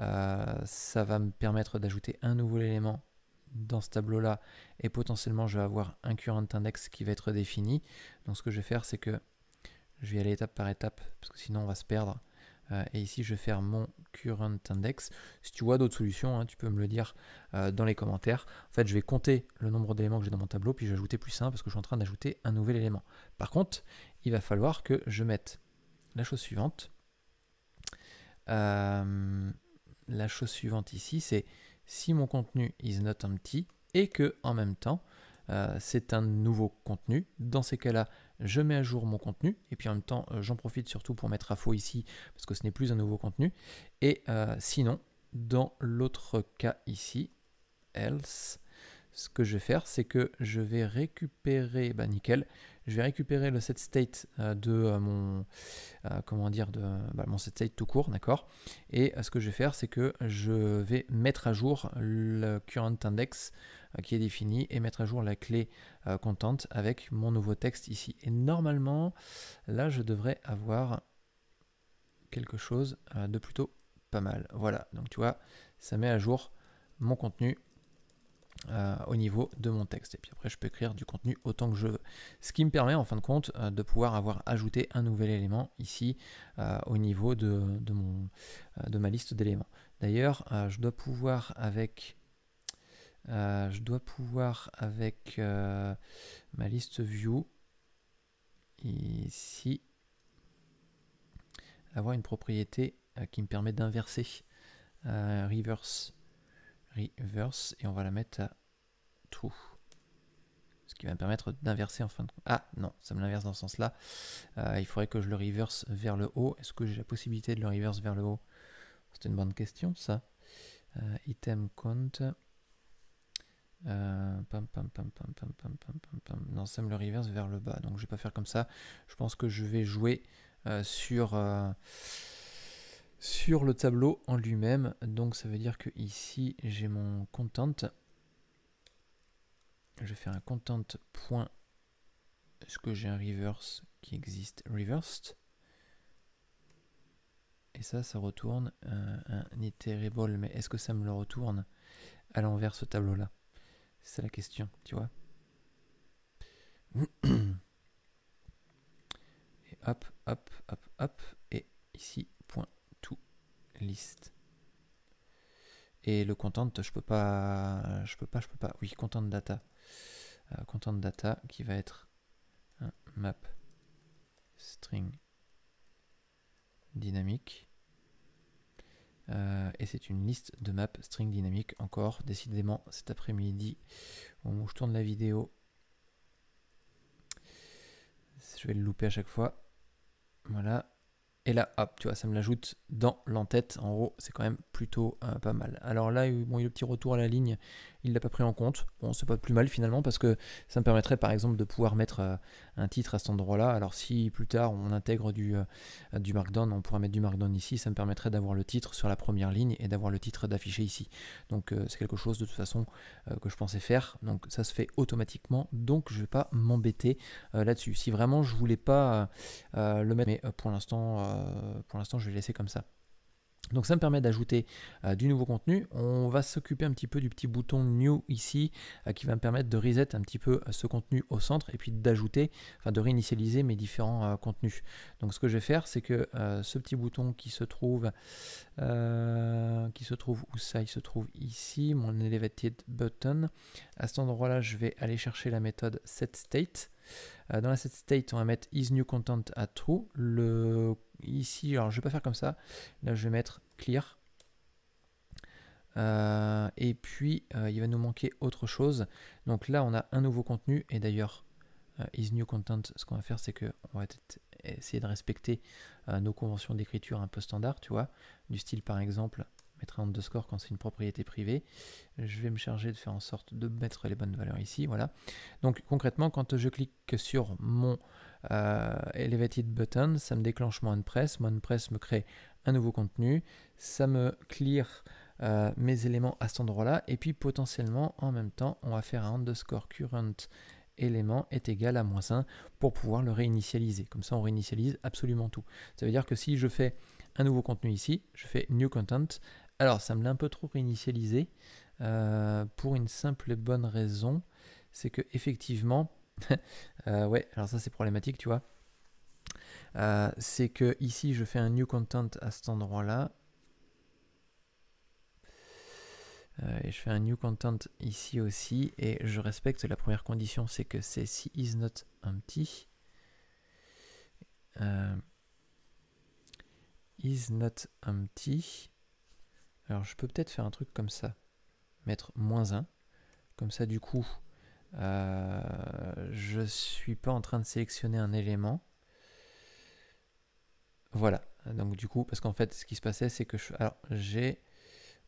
euh, ça va me permettre d'ajouter un nouvel élément dans ce tableau là et potentiellement je vais avoir un current index qui va être défini donc ce que je vais faire c'est que je vais aller étape par étape parce que sinon on va se perdre euh, et ici je vais faire mon current index si tu vois d'autres solutions hein, tu peux me le dire euh, dans les commentaires en fait je vais compter le nombre d'éléments que j'ai dans mon tableau puis je vais ajouter plus 1 parce que je suis en train d'ajouter un nouvel élément par contre il va falloir que je mette la chose suivante la chose suivante ici, c'est si mon contenu is not empty et que en même temps, euh, c'est un nouveau contenu. Dans ces cas-là, je mets à jour mon contenu et puis en même temps, euh, j'en profite surtout pour mettre à faux ici parce que ce n'est plus un nouveau contenu. Et euh, sinon, dans l'autre cas ici, else, ce que je vais faire, c'est que je vais récupérer, bah, nickel, je vais récupérer le set state euh, de euh, mon euh, comment dire de bah, mon set state tout court, d'accord Et ce que je vais faire, c'est que je vais mettre à jour le current index qui est défini et mettre à jour la clé contente avec mon nouveau texte ici. Et normalement, là, je devrais avoir quelque chose de plutôt pas mal. Voilà, donc tu vois, ça met à jour mon contenu euh, au niveau de mon texte. Et puis après, je peux écrire du contenu autant que je veux. Ce qui me permet, en fin de compte, euh, de pouvoir avoir ajouté un nouvel élément ici euh, au niveau de, mon, de ma liste d'éléments. D'ailleurs, je dois pouvoir avec... je dois pouvoir avec ma liste view ici avoir une propriété qui me permet d'inverser reverse reverse et on va la mettre à true. Ce qui va me permettre d'inverser en fin de compte. Ah non, ça me l'inverse dans ce sens-là. Euh, il faudrait que je le reverse vers le haut. Est-ce que j'ai la possibilité de le reverse vers le haut C'est une bonne question ça. Euh, item count. Euh, pam, pam, pam, non, ça me le reverse vers le bas. Donc je vais pas faire comme ça. Je pense que je vais jouer sur sur le tableau en lui-même. Donc ça veut dire que ici j'ai mon content. Je vais faire un content point. Est-ce que j'ai un reverse qui existe reversed Et ça, ça retourne un, un iterable. Mais est-ce que ça me le retourne à l'envers ce tableau-là C'est la question, tu vois. Et hop, hop, hop, hop. Et ici, liste. Et le content, je peux pas, je peux pas, je peux pas. Oui, content data, euh, content data qui va être un map string dynamique. Euh, et c'est une liste de map string dynamique encore. Décidément, cet après-midi, où je tourne la vidéo, je vais le louper à chaque fois. Voilà, et là, hop, tu vois, ça me l'ajoute dans l'entête. En gros, c'est quand même plutôt euh, pas mal. Alors là, bon, il y a le petit retour à la ligne, il ne l'a pas pris en compte. Bon, c'est pas plus mal finalement parce que ça me permettrait par exemple de pouvoir mettre euh, un titre à cet endroit-là. Alors si plus tard on intègre du, euh, du Markdown, on pourra mettre du Markdown ici, ça me permettrait d'avoir le titre sur la première ligne et d'avoir le titre d'afficher ici. Donc c'est quelque chose de toute façon que je pensais faire. Donc ça se fait automatiquement. Donc je ne vais pas m'embêter là-dessus. Si vraiment je voulais pas le mettre, mais pour l'instant euh, pour l'instant, je vais laisser comme ça. Donc ça me permet d'ajouter euh, du nouveau contenu. On va s'occuper un petit peu du petit bouton New ici euh, qui va me permettre de reset un petit peu ce contenu au centre et puis d'ajouter, enfin de réinitialiser mes différents contenus. Donc ce que je vais faire c'est que ce petit bouton qui se trouve, qui se trouve où ça Il se trouve ici, mon elevated button. À cet endroit là je vais aller chercher la méthode setState. dans la setState on va mettre isNewContent à true. Le ici, alors je vais pas faire comme ça. Là, je vais mettre clear. Euh, et puis, euh, il va nous manquer autre chose. Donc là, on a un nouveau contenu. Et d'ailleurs, euh, is new content, ce qu'on va faire, c'est que on va essayer de respecter nos conventions d'écriture un peu standard, tu vois. Du style, par exemple, mettre un underscore quand c'est une propriété privée. Je vais me charger de faire en sorte de mettre les bonnes valeurs ici. Voilà. Donc concrètement, quand je clique sur mon euh, Elevated Button, ça me déclenche mon press. Mon press me crée un nouveau contenu. Ça me clear euh, mes éléments à cet endroit-là. Et puis potentiellement, en même temps, on va faire un underscore current élément est égal à moins 1 pour pouvoir le réinitialiser. Comme ça, on réinitialise absolument tout. Ça veut dire que si je fais un nouveau contenu ici, je fais new content, alors, ça me l'a un peu trop réinitialisé euh, pour une simple et bonne raison, c'est que effectivement, euh, ouais, alors ça c'est problématique, tu vois. Euh, c'est que ici je fais un new content à cet endroit-là. et je fais un new content ici aussi. Et je respecte la première condition, c'est que c'est si is not empty. is not empty. Alors je peux peut-être faire un truc comme ça. Mettre moins 1. Comme ça, du coup, je euh, je suis pas en train de sélectionner un élément. Voilà. Donc du coup, parce qu'en fait, ce qui se passait, c'est que je... Alors j'ai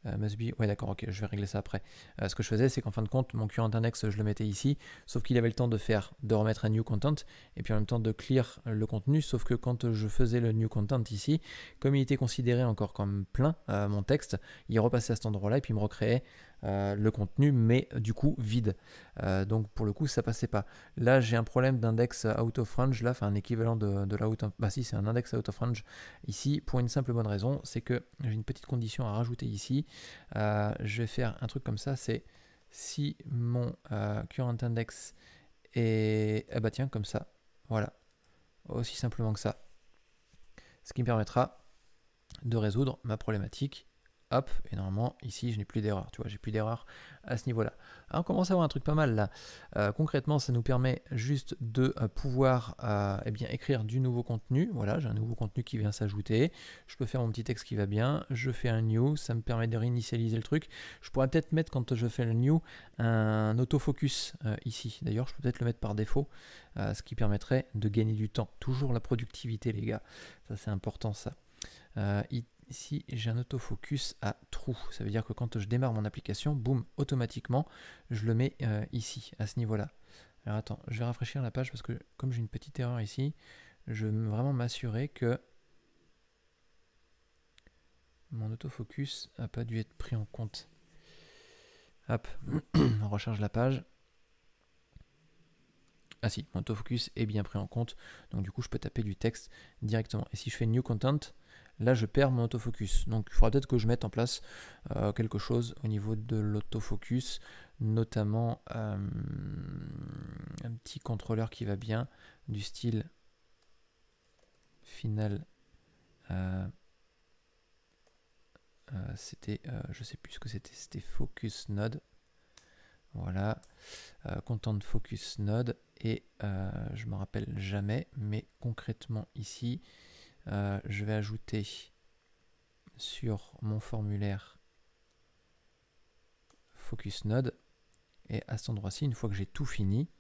euh, ouais, d'accord, ok, je vais régler ça après. Euh, ce que je faisais, c'est qu'en fin de compte, mon current index, je le mettais ici, sauf qu'il avait le temps de faire, de remettre un new content, et puis en même temps de clear le contenu, sauf que quand je faisais le new content ici, comme il était considéré encore comme plein, euh, mon texte, il repassait à cet endroit-là, et puis il me recréait euh, le contenu, mais du coup vide. Euh, donc pour le coup, ça passait pas. Là, j'ai un problème d'index out of range, là, enfin un équivalent de, la out Bah si, c'est un index out of range ici, pour une simple bonne raison, c'est que j'ai une petite condition à rajouter ici. Euh, je vais faire un truc comme ça, c'est si mon current index est... Ah bah tiens, comme ça, voilà. Aussi simplement que ça. Ce qui me permettra de résoudre ma problématique hop, et normalement ici je n'ai plus d'erreur, tu vois, j'ai plus d'erreur à ce niveau-là. Ah, on commence à avoir un truc pas mal là. Euh, concrètement, ça nous permet juste de euh, pouvoir euh, eh bien, écrire du nouveau contenu. Voilà, j'ai un nouveau contenu qui vient s'ajouter. Je peux faire mon petit texte qui va bien. Je fais un new, ça me permet de réinitialiser le truc. Je pourrais peut-être mettre quand je fais le new un autofocus ici. D'ailleurs, je peux peut-être le mettre par défaut, ce qui permettrait de gagner du temps. Toujours la productivité, les gars. Ça, c'est important ça ici j'ai un autofocus à trou. Ça veut dire que quand je démarre mon application, boum, automatiquement, je le mets euh, ici, à ce niveau-là. Alors attends, je vais rafraîchir la page parce que comme j'ai une petite erreur ici, je veux vraiment m'assurer que mon autofocus n'a pas dû être pris en compte. Hop, on recharge la page. Ah si, mon autofocus est bien pris en compte, donc du coup je peux taper du texte directement. Et si je fais New Content, là je perds mon autofocus. Donc il faudra peut-être que je mette en place euh, quelque chose au niveau de l'autofocus, notamment euh, un petit contrôleur qui va bien, du style final. Euh, c'était, je sais plus ce que c'était, c'était Focus Node. Voilà, Content Focus Node. Et je me rappelle jamais, mais concrètement ici, euh, je vais ajouter sur mon formulaire focus node et à cet endroit-ci, une fois que j'ai tout fini,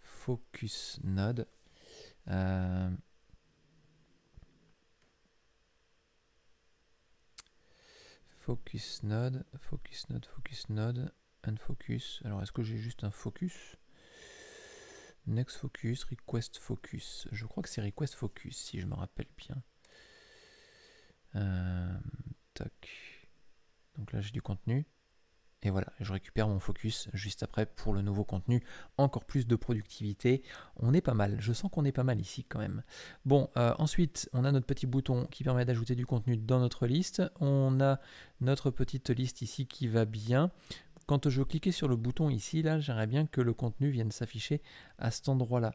focus node. Euh, focus node, focus node, focus node, un Alors est-ce que j'ai juste un focus Next focus, request focus. Je crois que c'est request focus si je me rappelle bien. Euh, tac. Donc là j'ai du contenu. Et voilà, je récupère mon focus juste après pour le nouveau contenu. Encore plus de productivité. On est pas mal. Je sens qu'on est pas mal ici quand même. Bon, euh, ensuite, on a notre petit bouton qui permet d'ajouter du contenu dans notre liste. On a notre petite liste ici qui va bien quand je cliquer sur le bouton ici, là, j'aimerais bien que le contenu vienne s'afficher à cet endroit-là.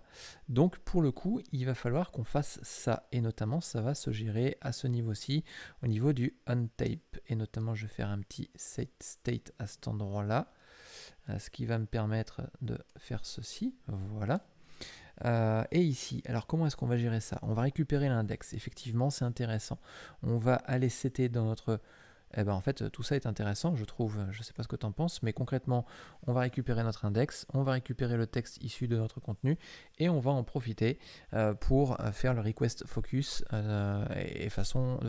Donc pour le coup, il va falloir qu'on fasse ça, et notamment ça va se gérer à ce niveau-ci, au niveau du untape, et notamment je vais faire un petit set state à cet endroit-là, euh, ce qui va me permettre de faire ceci, voilà. Euh, et ici, alors comment est-ce qu'on va gérer ça On va récupérer l'index, effectivement c'est intéressant. On va aller setter dans notre eh ben en fait tout ça est intéressant, je trouve. Je ne sais pas ce que tu en penses, mais concrètement, on va récupérer notre index, on va récupérer le texte issu de notre contenu et on va en profiter euh, pour euh, faire le request focus euh, et de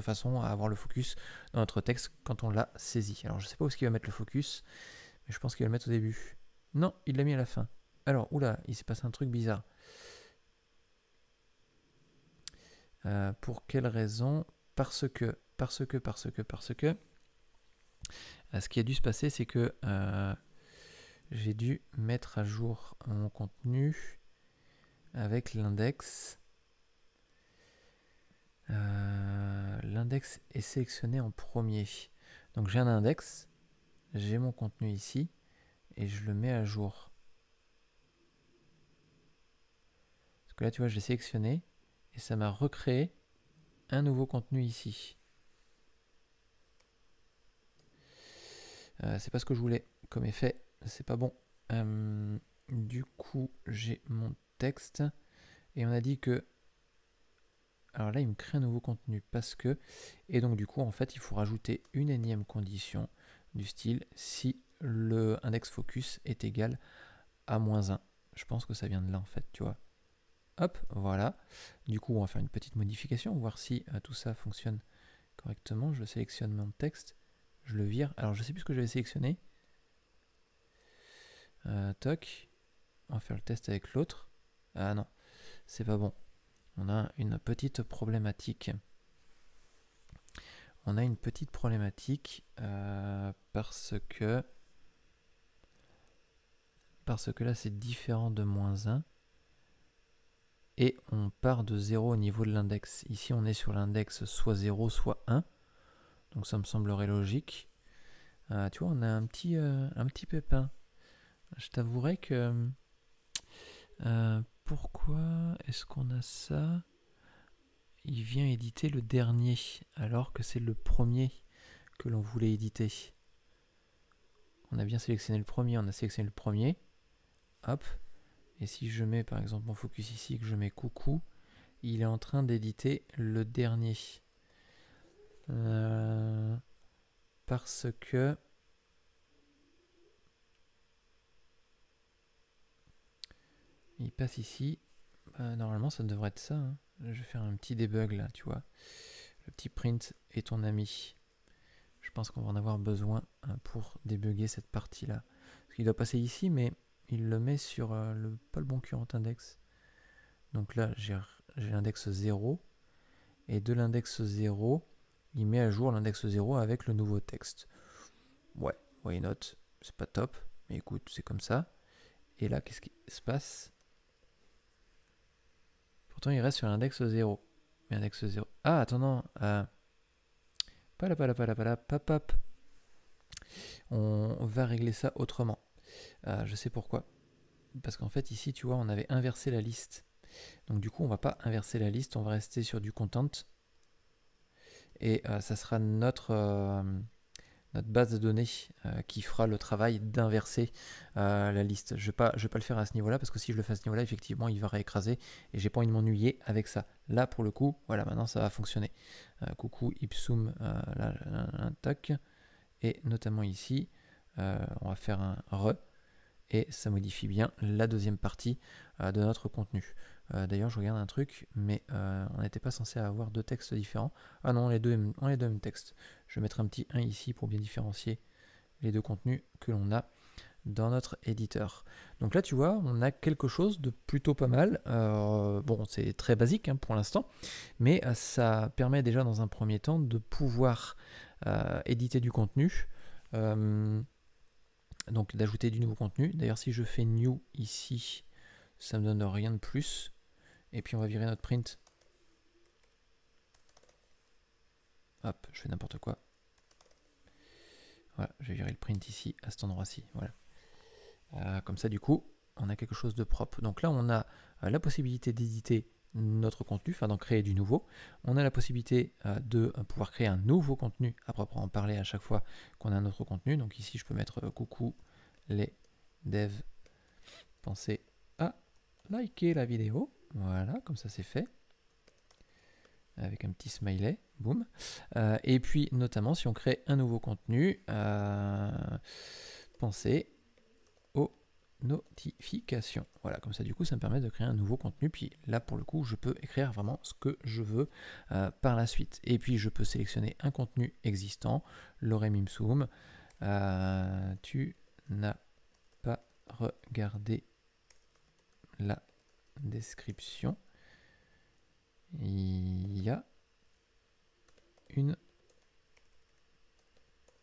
façon à avoir le focus dans notre texte quand on l'a saisi. Alors je ne sais pas où est-ce qu'il va mettre le focus, mais je pense qu'il va le mettre au début. Non, il l'a mis à la fin. Alors, oula, il s'est passé un truc bizarre. pour quelle raison Parce que, parce que, parce que, parce que. Euh, ce qui a dû se passer, c'est que euh, j'ai dû mettre à jour mon contenu avec l'index. Euh, l'index est sélectionné en premier. Donc j'ai un index, j'ai mon contenu ici, et je le mets à jour. Parce que là, tu vois, je l'ai sélectionné, et ça m'a recréé un nouveau contenu ici. Euh, c'est pas ce que je voulais comme effet, c'est pas bon. Euh, du coup, j'ai mon texte et on a dit que. Alors là, il me crée un nouveau contenu parce que. Et donc, du coup, en fait, il faut rajouter une énième condition du style si le index focus est égal à moins 1. Je pense que ça vient de là, en fait, tu vois. Hop, voilà. Du coup, on va faire une petite modification, voir si euh, tout ça fonctionne correctement. Je sélectionne mon texte je le vire. Alors, je sais plus ce que j'avais sélectionné. Euh, toc. On va faire le test avec l'autre. Ah non, c'est pas bon. On a une petite problématique. On a une petite problématique euh, parce que parce que là c'est différent de moins 1 et on part de 0 au niveau de l'index. Ici on est sur l'index soit 0 soit 1 donc ça me semblerait logique. Euh, tu vois, on a un petit, euh, un petit pépin. Je t'avouerai que... Euh, pourquoi est-ce qu'on a ça Il vient éditer le dernier, alors que c'est le premier que l'on voulait éditer. On a bien sélectionné le premier, on a sélectionné le premier. Hop. Et si je mets par exemple mon focus ici, que je mets coucou, il est en train d'éditer le dernier. Euh, parce que... Il passe ici. Euh, normalement, ça devrait être ça. Hein. Je vais faire un petit debug là, tu vois. Le petit print est ton ami. Je pense qu'on va en avoir besoin hein, pour débugger cette partie-là. il doit passer ici, mais il le met sur euh, le pas le bon current index. Donc là, j'ai l'index 0. Et de l'index 0, il met à jour l'index 0 avec le nouveau texte. Ouais, why note C'est pas top, mais écoute, c'est comme ça. Et là, qu'est-ce qui se passe Pourtant, il reste sur l'index 0. Mais index 0. Ah, attends, non. Euh... pop On va régler ça autrement. Euh, je sais pourquoi. Parce qu'en fait, ici, tu vois, on avait inversé la liste. Donc, du coup, on va pas inverser la liste. On va rester sur du content et euh, ça sera notre, euh, notre base de données euh, qui fera le travail d'inverser la liste. Je ne vais, pas, le faire à ce niveau-là parce que si je le fais à ce niveau-là, effectivement, il va réécraser et j'ai pas envie de m'ennuyer avec ça. Là, pour le coup, voilà, maintenant ça va fonctionner. coucou ipsum, là, un, tac, et notamment ici, on va faire un re et ça modifie bien la deuxième partie de notre contenu. Euh, d'ailleurs, je regarde un truc, mais euh, on n'était pas censé avoir deux textes différents. Ah non, les deux, on les deux mêmes textes. Je vais mettre un petit 1 ici pour bien différencier les deux contenus que l'on a dans notre éditeur. Donc là, tu vois, on a quelque chose de plutôt pas mal. Euh, bon, c'est très basique hein, pour l'instant, mais ça permet déjà dans un premier temps de pouvoir éditer du contenu donc d'ajouter du nouveau contenu. D'ailleurs, si je fais new ici, ça me donne rien de plus. Et puis on va virer notre print. Hop, je fais n'importe quoi. Voilà, je vais virer le print ici, à cet endroit-ci. Voilà. Euh, comme ça, du coup, on a quelque chose de propre. Donc là, on a euh, la possibilité d'éditer notre contenu, enfin d'en créer du nouveau. On a la possibilité euh, de pouvoir créer un nouveau contenu à proprement parler à chaque fois qu'on a un autre contenu. Donc ici, je peux mettre coucou les devs. Pensez à liker la vidéo. Voilà, comme ça c'est fait. Avec un petit smiley, boum. Euh, et puis notamment si on crée un nouveau contenu, euh, pensez aux notifications. Voilà, comme ça du coup ça me permet de créer un nouveau contenu. Puis là pour le coup je peux écrire vraiment ce que je veux euh, par la suite. Et puis je peux sélectionner un contenu existant, Ipsum. tu n'as pas regardé la description, il y a une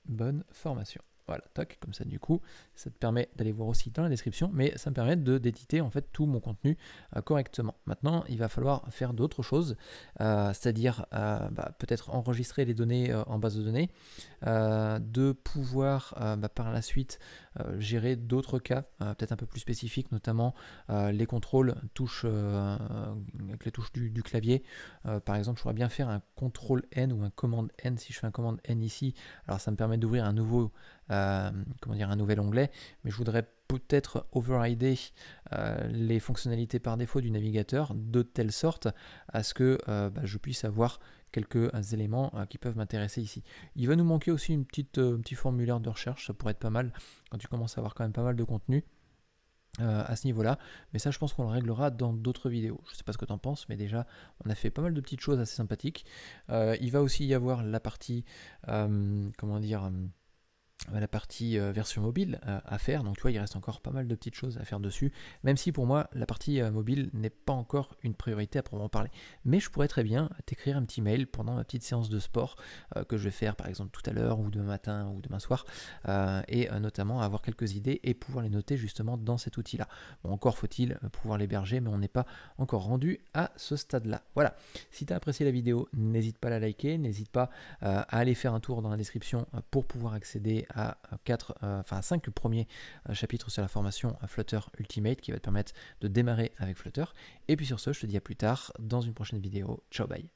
bonne formation. Voilà, comme ça du coup, ça te permet d'aller voir aussi dans la description, mais ça me permet de d'éditer en fait tout mon contenu euh, correctement. Maintenant, il va falloir faire d'autres choses, euh, c'est-à-dire euh, bah, peut-être enregistrer les données en base de données, de pouvoir bah, par la suite gérer d'autres cas, peut-être un peu plus spécifiques, notamment les contrôles touches avec les touches du, du clavier. par exemple, je pourrais bien faire un contrôle N ou un commande N si je fais un commande N ici. Alors ça me permet d'ouvrir un nouveau euh, comment dire, un nouvel onglet, mais je voudrais peut-être overrider euh, les fonctionnalités par défaut du navigateur de telle sorte à ce que euh, bah, je puisse avoir quelques éléments qui peuvent m'intéresser ici. Il va nous manquer aussi une petite, un petit formulaire de recherche, ça pourrait être pas mal quand tu commences à avoir quand même pas mal de contenu. à ce niveau-là. Mais ça, je pense qu'on le réglera dans d'autres vidéos. Je sais pas ce que tu en penses, mais déjà, on a fait pas mal de petites choses assez sympathiques. il va aussi y avoir la partie, comment dire, la partie euh, version mobile euh, à faire. Donc tu vois, il reste encore pas mal de petites choses à faire dessus, même si pour moi, la partie euh, mobile n'est pas encore une priorité à proprement parler. Mais je pourrais très bien t'écrire un petit mail pendant ma petite séance de sport que je vais faire par exemple tout à l'heure ou demain matin ou demain soir, et notamment avoir quelques idées et pouvoir les noter justement dans cet outil-là. Bon, encore faut-il pouvoir l'héberger, mais on n'est pas encore rendu à ce stade-là. Voilà, si tu as apprécié la vidéo, n'hésite pas à la liker, n'hésite pas à aller faire un tour dans la description pour pouvoir accéder à, euh, euh, enfin 5 premiers euh, chapitres sur la formation Flutter Ultimate qui va te permettre de démarrer avec Flutter. Et puis sur ce, je te dis à plus tard dans une prochaine vidéo. Ciao, bye